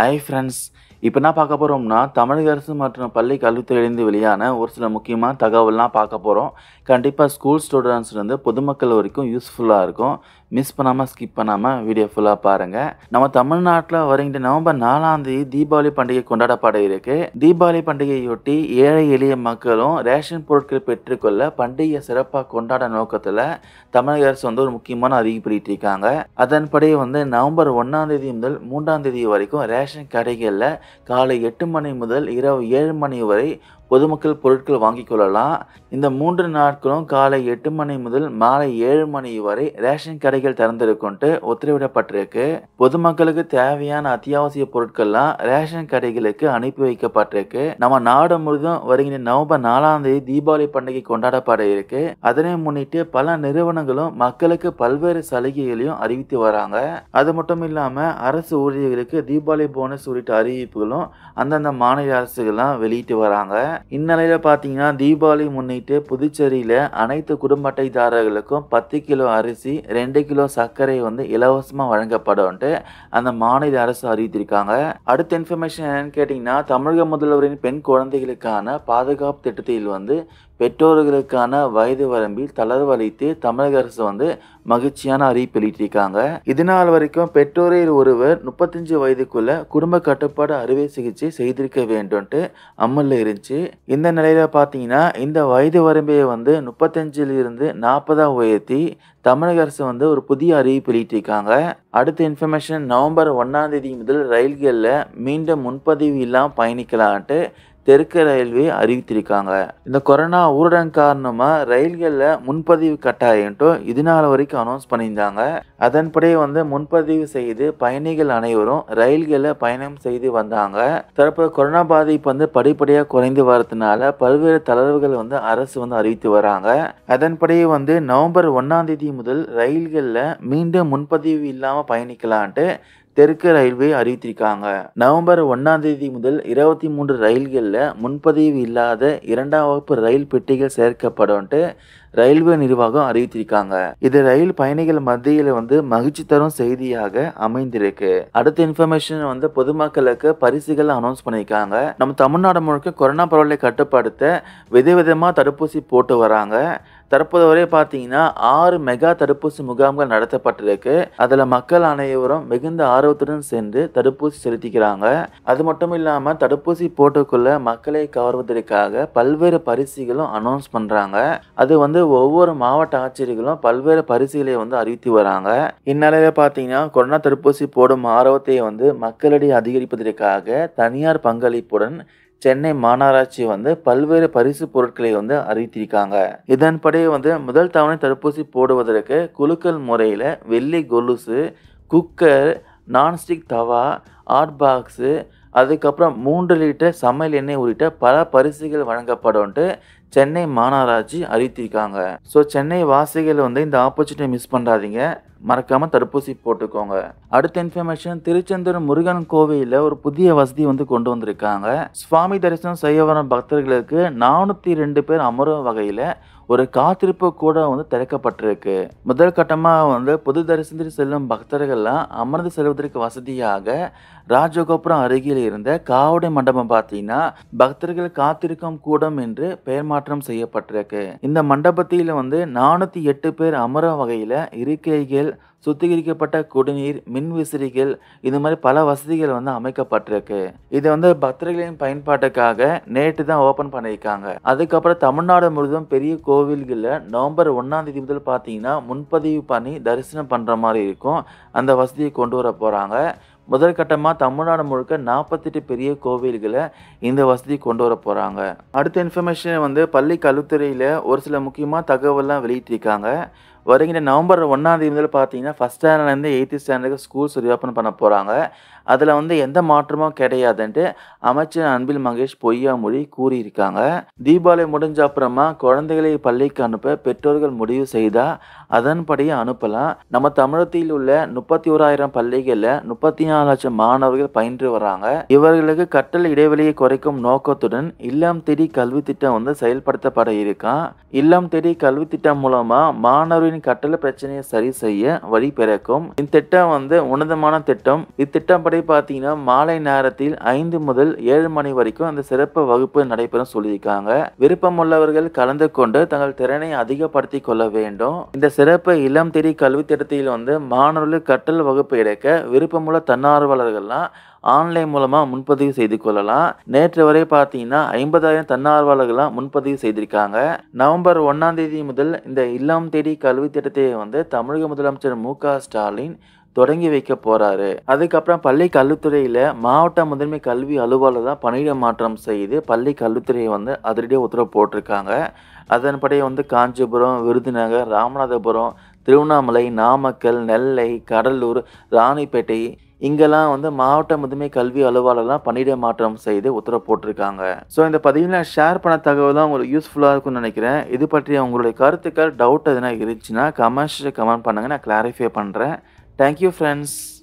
hi friends இப்போ என்ன பார்க்க போகிறோம்னா தமிழக அரசு மற்றும் பள்ளி கல்வித்துறையிலேருந்து வெளியான ஒரு சில முக்கியமான தகவல்லாம் பார்க்க போகிறோம் கண்டிப்பாக ஸ்கூல் ஸ்டூடெண்ட்ஸ்லேருந்து பொதுமக்கள் வரைக்கும் யூஸ்ஃபுல்லாக இருக்கும் மிஸ் பண்ணாமல் ஸ்கிப் பண்ணாமல் வீடியோ ஃபுல்லாக பாருங்கள் நம்ம தமிழ்நாட்டில் வருகின்ற நவம்பர் நாலாம் தேதி தீபாவளி பண்டிகை கொண்டாடப்பட இருக்கு தீபாவளி பண்டிகையொட்டி ஏழை எளிய மக்களும் ரேஷன் பொருட்கள் பெற்றுக்கொள்ள பண்டிகையை சிறப்பாக கொண்டாட நோக்கத்தில் தமிழக அரசு வந்து ஒரு முக்கியமான அறிவிப்பிட்டு இருக்காங்க அதன்படி வந்து நவம்பர் ஒன்றாம் தேதி முதல் மூன்றாம் தேதி வரைக்கும் ரேஷன் கடைகளில் காலை எட்டு மணி முதல் இரவு ஏழு மணி வரை பொதுமக்கள் பொருட்கள் வாங்கிக் கொள்ளலாம் இந்த மூன்று நாட்களும் காலை எட்டு மணி முதல் மாலை ஏழு மணி வரை ரேஷன் கடைகள் திறந்திருக்கும்ட்டு உத்தரவிடப்பட்டிருக்கு பொதுமக்களுக்கு தேவையான அத்தியாவசிய பொருட்கள்லாம் ரேஷன் கடைகளுக்கு அனுப்பி வைக்கப்பட்டிருக்கு நம்ம நாடு முழுதும் வருகின்ற நவம்பர் நாலாம் தேதி தீபாவளி பண்டிகை கொண்டாடப்பட இருக்கு அதனை முன்னிட்டு பல நிறுவனங்களும் மக்களுக்கு பல்வேறு சலுகைகளையும் அறிவித்து வராங்க அது மட்டும் இல்லாம அரசு ஊழியர்களுக்கு தீபாவளி போனஸ் உள்ளிட்ட அறிவிப்புகளும் அந்தந்த மாநில அரசுகள்லாம் வெளியிட்டு வராங்க இந்நிலையில் பார்த்தீங்கன்னா தீபாவளி முன்னிட்டு புதுச்சேரியில் அனைத்து குடும்ப அட்டைதாரர்களுக்கும் பத்து கிலோ அரிசி ரெண்டு கிலோ சர்க்கரை வந்து இலவசமாக வழங்கப்படும்ட்டு அந்த மாநில அரசு அறிவித்திருக்காங்க அடுத்த இன்ஃபர்மேஷன் என்னன்னு கேட்டிங்கன்னா தமிழக முதல்வரின் பெண் குழந்தைகளுக்கான பாதுகாப்பு திட்டத்தில் வந்து பெற்றோர்களுக்கான வயது வரம்பில் தளர்வளித்து தமிழக அரசு வந்து மகிழ்ச்சியான அறிவிப்பு வெளியிட்டிருக்காங்க இது நாள் வரைக்கும் பெற்றோரில் ஒருவர் முப்பத்தஞ்சு வயதுக்குள்ள குடும்ப கட்டுப்பாடு அறுவை சிகிச்சை செய்திருக்க வேண்டும்ட்டு அமலில் இருந்துச்சு இந்த நிலையில பார்த்தீங்கன்னா இந்த வயது வரம்பையை வந்து முப்பத்தஞ்சிலிருந்து நாற்பதா உயர்த்தி தமிழக அரசு வந்து ஒரு புதிய அறிவிப்பு வெளியிட்டிருக்காங்க அடுத்த இன்ஃபர்மேஷன் நவம்பர் ஒன்றாம் தேதி முதல் ரயில்களில் மீண்டும் முன்பதிவு இல்லாமல் பயணிக்கலான்ட்டு தெற்கு ரயில்வே அறிவித்திருக்காங்க இந்த கொரோனா ஊரடங்கு காரணமாக ரயில்களில் முன்பதிவு கட்டாயம்ட்டும் இது நாள் வரைக்கும் அனௌன்ஸ் பண்ணியிருந்தாங்க அதன்படி வந்து முன்பதிவு செய்து பயணிகள் அனைவரும் ரயில்களில் பயணம் செய்து வந்தாங்க தற்போது கொரோனா பாதிப்பு வந்து படிப்படியாக குறைந்து வரதுனால பல்வேறு தளர்வுகள் வந்து அரசு வந்து அறிவித்து வராங்க அதன்படி வந்து நவம்பர் ஒன்றாம் தேதி முதல் ரயில்களில் மீண்டும் முன்பதிவு இல்லாமல் பயணிக்கலான்ட்டு தெற்கு ரயில்வே அறிவித்திருக்காங்க நவம்பர் ஒன்றாம் தேதி முதல் இருபத்தி மூன்று ரயில்களில் முன்பதிவு இல்லாத இரண்டாம் வகுப்பு ரயில் பெட்டிகள் சேர்க்கப்படும்ட்டு ரயில்வே நிர்வாகம் அறிவித்திருக்காங்க இது ரயில் பயணிகள் மத்தியில் வந்து மகிழ்ச்சி தரும் செய்தியாக அமைந்திருக்கு அடுத்த இன்ஃபர்மேஷன் வந்து பொதுமக்களுக்கு பரிசுகள் அனௌன்ஸ் பண்ணியிருக்காங்க நம்ம தமிழ்நாடு முழுக்க கொரோனா பரவலை கட்டுப்படுத்த விதவிதமாக தடுப்பூசி போட்டு வராங்க தற்போது வரை பார்த்தீங்கன்னா ஆறு மெகா தடுப்பூசி முகாம்கள் நடத்தப்பட்டிருக்கு அதில் மக்கள் அனைவரும் மிகுந்த ஆர்வத்துடன் சென்று தடுப்பூசி செலுத்திக்கிறாங்க அது மட்டும் இல்லாமல் தடுப்பூசி போட்டுக்குள்ள மக்களை கவர்வதற்காக பல்வேறு பரிசுகளும் அனௌன்ஸ் பண்ணுறாங்க அது வந்து ஒவ்வொரு மாவட்ட ஆட்சியர்களும் பல்வேறு பரிசுகளை வந்து அறிவித்து வராங்க இந்நிலையில் பார்த்தீங்கன்னா கொரோனா தடுப்பூசி போடும் ஆர்வத்தை வந்து மக்களிடையே அதிகரிப்பதற்காக தனியார் பங்களிப்புடன் சென்னை மாநகராட்சி வந்து பல்வேறு பரிசு பொருட்களை வந்து அறிவித்திருக்காங்க இதன்படி வந்து முதல் தவணை தடுப்பூசி போடுவதற்கு குழுக்கள் முறையில் வெள்ளி கொலுசு குக்கர் நான்ஸ்டிக் தவா ஆட் பாக்ஸு அதுக்கப்புறம் மூன்று லிட்டர் சமையல் எண்ணெய் உள்ளிட்ட பல பரிசுகள் வழங்கப்படும்ட்டு சென்னை மாநகராட்சி அறிவித்திருக்காங்க ஸோ சென்னை வாசிகள் வந்து இந்த ஆப்பர்ச்சுனிட்டி மிஸ் பண்ணுறாதீங்க மறக்காம தடுப்பூசி போட்டுக்கோங்க அடுத்த இன்ஃபர்மேஷன் திருச்செந்தூர் முருகன் கோவிலில் ஒரு புதிய வசதி வந்து கொண்டு வந்திருக்காங்க சுவாமி தரிசனம் செய்ய வரும் பக்தர்களுக்கு நானூற்றி ரெண்டு பேர் அமரும் வகையில் ஒரு காத்திருப்பு கூட வந்து திறக்கப்பட்டிருக்கு முதல் கட்டமாக வந்து புது தரிசனத்தில் செல்லும் பக்தர்கள்லாம் அமர்ந்து செல்வதற்கு வசதியாக ராஜகோபுரம் அருகில் இருந்த காவடி மண்டபம் பார்த்தீங்கன்னா பக்தர்கள் காத்திருக்கும் கூடம் என்று பெயர் இடமாற்றம் செய்யப்பட்டிருக்கு இந்த மண்டபத்தில் வந்து நானூற்றி எட்டு பேர் அமர வகையில் இருக்கைகள் சுத்திகரிக்கப்பட்ட குடிநீர் மின் விசிறிகள் இது மாதிரி பல வசதிகள் வந்து அமைக்கப்பட்டிருக்கு இது வந்து பக்தர்களின் பயன்பாட்டுக்காக நேற்று தான் ஓப்பன் பண்ணியிருக்காங்க அதுக்கப்புறம் தமிழ்நாடு முழுவதும் பெரிய கோவில்களில் நவம்பர் ஒன்றாம் தேதி முதல் பார்த்தீங்கன்னா முன்பதிவு பண்ணி தரிசனம் பண்ணுற மாதிரி இருக்கும் அந்த வசதியை கொண்டு வர போகிறாங்க முதல் கட்டமாக தமிழ்நாடு முழுக்க நாற்பத்தெட்டு பெரிய கோவில்களை இந்த வசதி கொண்டு வர போகிறாங்க அடுத்த இன்ஃபர்மேஷன் வந்து பள்ளி கல்வித்துறையில் ஒரு சில முக்கியமாக தகவல்லாம் வெளியிட்டிருக்காங்க வருகின்ற நவம்பர் ஒன்றாம் தேதி முதல் பார்த்தீங்கன்னா ஃபஸ்ட் ஸ்டாண்டர்ட்லேருந்து எயித்து ஸ்டாண்டர்டுக்கு ஸ்கூல்ஸ் ரீஓப்பன் பண்ண போகிறாங்க அதில் வந்து எந்த மாற்றமும் கிடையாதுன்ட்டு அமைச்சர் அன்பில் மகேஷ் பொய்யா மொழி கூறியிருக்காங்க தீபாவளி முடிஞ்ச அப்புறமா குழந்தைகளை பள்ளிக்கு அனுப்ப பெற்றோர்கள் முடிவு செய்தால் அதன்படி அனுப்பலாம் நம்ம தமிழகத்தில் உள்ள முப்பத்தி ஓராயிரம் பள்ளிகளில் முப்பத்தி நாலு லட்சம் மாணவர்கள் பயின்று வராங்க இவர்களுக்கு கட்டல் இடைவெளியை குறைக்கும் நோக்கத்துடன் இல்லம் தேடி கல்வி திட்டம் வந்து செயல்படுத்தப்பட இருக்கான் இல்லம் தேடி கல்வி திட்டம் மூலமாக மாணவர் மக்களின் கட்டள பிரச்சனையை சரி செய்ய வழி பிறக்கும் இத்திட்டம் வந்து உன்னதமான திட்டம் இத்திட்டம் படி பார்த்தீங்கன்னா மாலை நேரத்தில் ஐந்து முதல் ஏழு மணி வரைக்கும் அந்த சிறப்பு வகுப்பு நடைபெறும் சொல்லியிருக்காங்க விருப்பமுள்ளவர்கள் கலந்து கொண்டு தங்கள் திறனை அதிகப்படுத்தி கொள்ள வேண்டும் இந்த சிறப்பு இளம் தேடி கல்வி திட்டத்தில் வந்து மாணவர்கள் கட்டல் வகுப்பு எடுக்க விருப்பமுள்ள தன்னார்வலர்கள்லாம் ஆன்லைன் மூலமாக முன்பதிவு செய்து கொள்ளலாம் நேற்று வரை பார்த்தீங்கன்னா ஐம்பதாயிரம் தன்னார்வலர்களாக முன்பதிவு செய்திருக்காங்க நவம்பர் ஒன்றாம் தேதி முதல் இந்த இல்லம் தேடி கல்வி திட்டத்தை வந்து தமிழக முதலமைச்சர் மு ஸ்டாலின் தொடங்கி வைக்க போறாரு அதுக்கப்புறம் பள்ளி கல்வித்துறையில மாவட்ட முதன்மை கல்வி அலுவலர் தான் பணியிட மாற்றம் செய்து பள்ளி கல்வித்துறையை வந்து அதிரடியாக உத்தரவு போட்டிருக்காங்க அதன்படி வந்து காஞ்சிபுரம் விருதுநகர் ராமநாதபுரம் திருவண்ணாமலை நாமக்கல் நெல்லை கடலூர் ராணிப்பேட்டை இங்கெல்லாம் வந்து மாவட்ட முதுமை கல்வி அலுவலர்லாம் பணியிட மாற்றம் செய்து உத்தரவு போட்டிருக்காங்க ஸோ இந்த பதிவில் நான் ஷேர் பண்ண தான் உங்களுக்கு யூஸ்ஃபுல்லாக இருக்கும்னு நினைக்கிறேன் இது பற்றி உங்களுடைய கருத்துக்கள் டவுட் எதுனா இருந்துச்சுன்னா கமெண்ட்ஸ் கமெண்ட் பண்ணுங்கள் நான் கிளாரிஃபை பண்ணுறேன் தேங்க்யூ ஃப்ரெண்ட்ஸ்